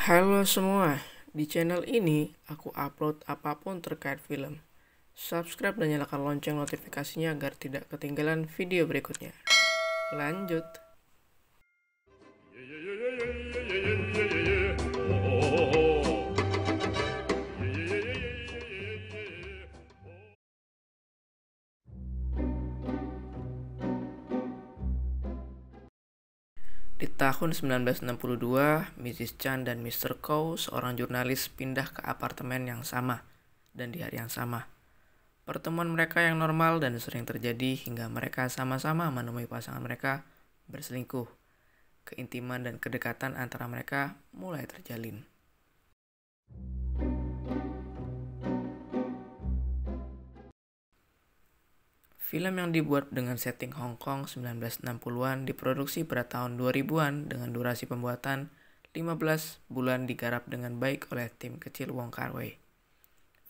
Halo semua, di channel ini aku upload apapun terkait film. Subscribe dan nyalakan lonceng notifikasinya agar tidak ketinggalan video berikutnya. Lanjut. Yeah, yeah, yeah. Di tahun 1962, Mrs. Chan dan Mr. Kou, seorang jurnalis, pindah ke apartemen yang sama dan di hari yang sama. Pertemuan mereka yang normal dan sering terjadi hingga mereka sama-sama menemui pasangan mereka berselingkuh. Keintiman dan kedekatan antara mereka mulai terjalin. Film yang dibuat dengan setting Hong Kong 1960-an diproduksi pada tahun 2000-an dengan durasi pembuatan 15 bulan digarap dengan baik oleh tim kecil Wong Kar Wai.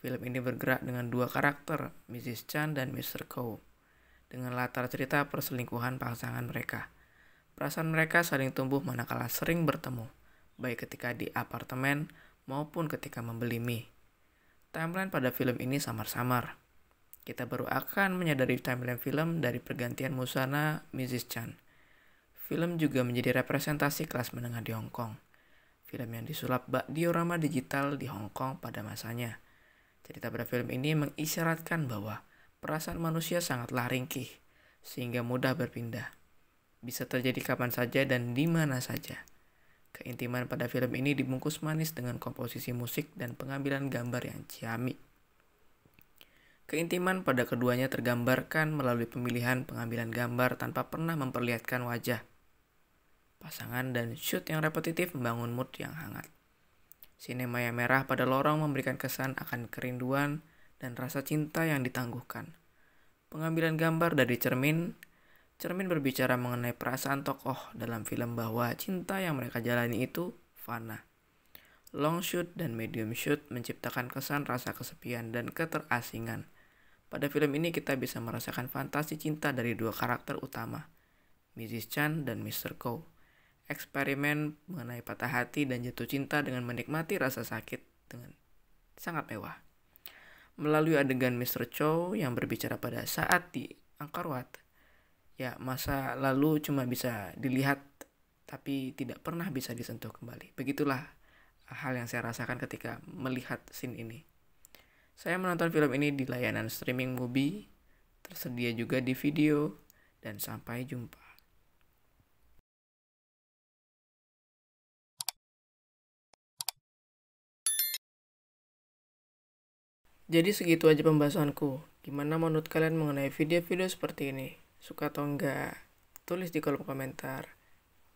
Film ini bergerak dengan dua karakter, Mrs. Chan dan Mr. Ko, dengan latar cerita perselingkuhan pasangan mereka. Perasaan mereka saling tumbuh manakala sering bertemu, baik ketika di apartemen maupun ketika membeli mie. Timeline pada film ini samar-samar kita baru akan menyadari timeline film dari pergantian Musana Mrs. Chan. Film juga menjadi representasi kelas menengah di Hong Kong. Film yang disulap bak diorama digital di Hong Kong pada masanya. Cerita pada film ini mengisyaratkan bahwa perasaan manusia sangatlah ringkih, sehingga mudah berpindah. Bisa terjadi kapan saja dan di mana saja. Keintiman pada film ini dibungkus manis dengan komposisi musik dan pengambilan gambar yang ciamik. Keintiman pada keduanya tergambarkan melalui pemilihan pengambilan gambar tanpa pernah memperlihatkan wajah. Pasangan dan shoot yang repetitif membangun mood yang hangat. Sinema yang merah pada lorong memberikan kesan akan kerinduan dan rasa cinta yang ditangguhkan. Pengambilan gambar dari cermin Cermin berbicara mengenai perasaan tokoh dalam film bahwa cinta yang mereka jalani itu fana. Long shoot dan medium shoot menciptakan kesan rasa kesepian dan keterasingan. Pada film ini kita bisa merasakan fantasi cinta dari dua karakter utama, Mrs. Chan dan Mr. Ko. Eksperimen mengenai patah hati dan jatuh cinta dengan menikmati rasa sakit dengan sangat mewah. Melalui adegan Mr. Chow yang berbicara pada saat di Angkor Wat, ya masa lalu cuma bisa dilihat tapi tidak pernah bisa disentuh kembali. Begitulah hal yang saya rasakan ketika melihat scene ini. Saya menonton film ini di layanan streaming Mubi, tersedia juga di video, dan sampai jumpa. Jadi segitu aja pembahasanku. Gimana menurut kalian mengenai video-video seperti ini? Suka atau enggak? Tulis di kolom komentar.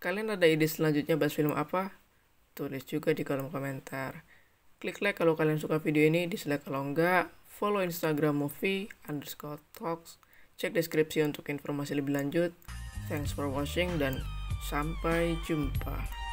Kalian ada ide selanjutnya bahas film apa? Tulis juga di kolom komentar. Klik like kalau kalian suka video ini, dislike kalau enggak. Follow Instagram movie underscore talks. Cek deskripsi untuk informasi lebih lanjut. Thanks for watching dan sampai jumpa.